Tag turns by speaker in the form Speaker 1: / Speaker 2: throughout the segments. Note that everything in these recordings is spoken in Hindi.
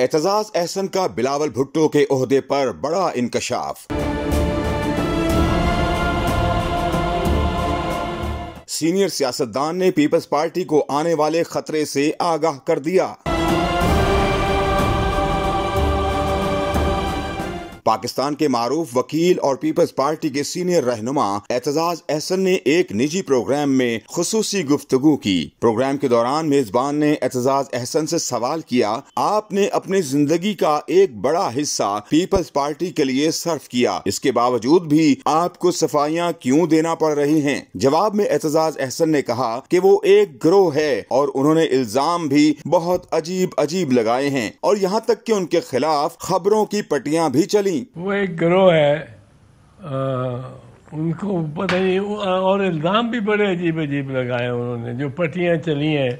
Speaker 1: एतजाज एहसन का बिलावल भुट्टो के अहदे पर बड़ा इंकशाफ सीनियर सियासतदान ने पीपल्स पार्टी को आने वाले खतरे से आगाह कर दिया पाकिस्तान के मारूफ वकील और पीपल्स पार्टी के सीनियर रहनुमा एतजाज एहसन ने एक निजी प्रोग्राम में खसूसी गुफ्तगु की प्रोग्राम के दौरान मेजबान ने एतजाज एहसन से सवाल किया आपने अपनी जिंदगी का एक बड़ा हिस्सा पीपल्स पार्टी के लिए सर्व किया इसके बावजूद भी आपको सफाइया क्यूँ देना पड़ रही है जवाब में एतजाज अहसन ने कहा की वो एक ग्रोह है और उन्होंने इल्जाम भी बहुत अजीब अजीब लगाए हैं और यहाँ तक के उनके खिलाफ खबरों की पट्टियाँ भी चली नहीं
Speaker 2: वो एक ग्रोह है आ, उनको पता नहीं और इल्ज़ाम भी बड़े अजीब अजीब लगाए उन्होंने जो पटियाँ चली हैं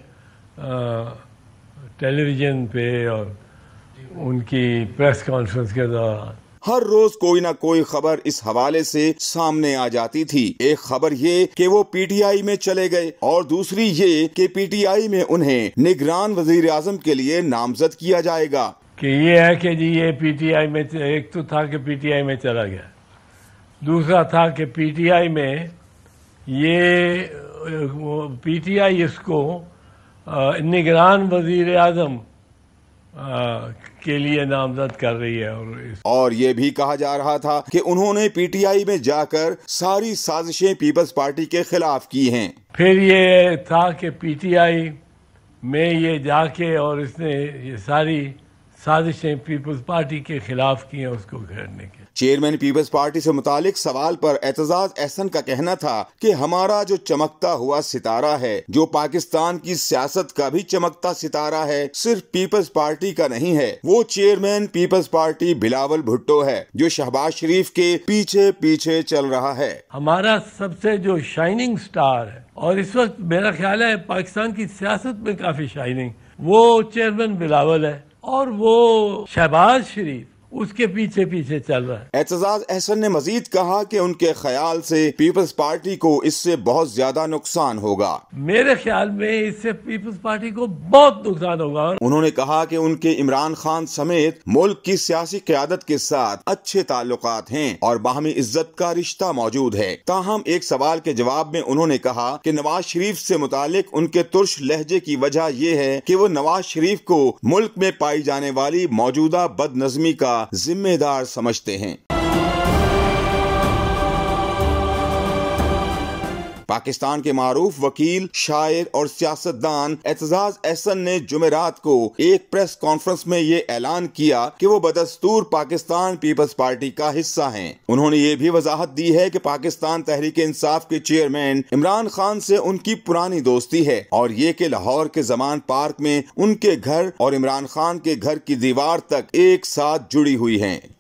Speaker 2: टेलीविजन पे और उनकी प्रेस कॉन्फ्रेंस के दौरान
Speaker 1: हर रोज कोई ना कोई खबर इस हवाले से सामने आ जाती थी एक खबर ये कि वो पीटीआई में चले गए और दूसरी ये कि पीटीआई में उन्हें निगरान वजीर आजम के लिए नामजद किया जाएगा
Speaker 2: कि ये है कि जी ये पीटीआई में एक तो था कि पीटीआई में चला गया दूसरा था कि पीटीआई में ये पीटीआई इसको निगरान वजीर आजम के लिए नामजद कर रही है और इस...
Speaker 1: और ये भी कहा जा रहा था कि उन्होंने पीटीआई में जाकर सारी साजिशें पीपल्स पार्टी के खिलाफ की हैं
Speaker 2: फिर ये था कि पीटीआई में ये जाके और इसने ये सारी साजिशें पीपल्स पार्टी के खिलाफ की हैं उसको घेरने के
Speaker 1: चेयरमैन पीपल्स पार्टी से मुतालिक सवाल पर एतजाज एहसन का कहना था कि हमारा जो चमकता हुआ सितारा है जो पाकिस्तान की सियासत का भी चमकता सितारा है सिर्फ पीपल्स पार्टी का नहीं है वो chairman People's party Bilawal Bhutto है जो शहबाज शरीफ के पीछे पीछे चल रहा है
Speaker 2: हमारा सबसे जो शाइनिंग स्टार है और इस वक्त मेरा ख्याल है पाकिस्तान की सियासत में काफी शाइनिंग वो चेयरमैन बिलावल है और वो शहबाज शरीफ उसके पीछे पीछे चल रहा
Speaker 1: है एतजाज अहसन ने मजीद कहा कि उनके ख्याल से पीपल्स पार्टी को इससे बहुत ज्यादा नुकसान होगा मेरे ख्याल में इससे पीपल्स पार्टी को बहुत नुकसान होगा उन्होंने कहा कि उनके इमरान खान समेत मुल्क की सियासी क्यादत के साथ अच्छे ताल्लुक हैं और बाहमी इज्जत का रिश्ता मौजूद है ताहम एक सवाल के जवाब में उन्होंने कहा कि नवाज शरीफ से मुतालिक उनके तुर्श लहजे की वजह यह है कि वो नवाज शरीफ को मुल्क में पाई जाने वाली मौजूदा बदनजमी का जिम्मेदार समझते हैं पाकिस्तान के मरूफ वकील शायर और सियासतदान एतजाज एहसन ने जुमेरात को एक प्रेस कॉन्फ्रेंस में ये ऐलान किया कि वो बदस्तूर पाकिस्तान पीपल्स पार्टी का हिस्सा है उन्होंने ये भी वजाहत दी है की पाकिस्तान तहरीक इंसाफ के चेयरमैन इमरान खान से उनकी पुरानी दोस्ती है और ये के लाहौर के जमान पार्क में उनके घर और इमरान खान के घर की दीवार तक एक साथ जुड़ी हुई है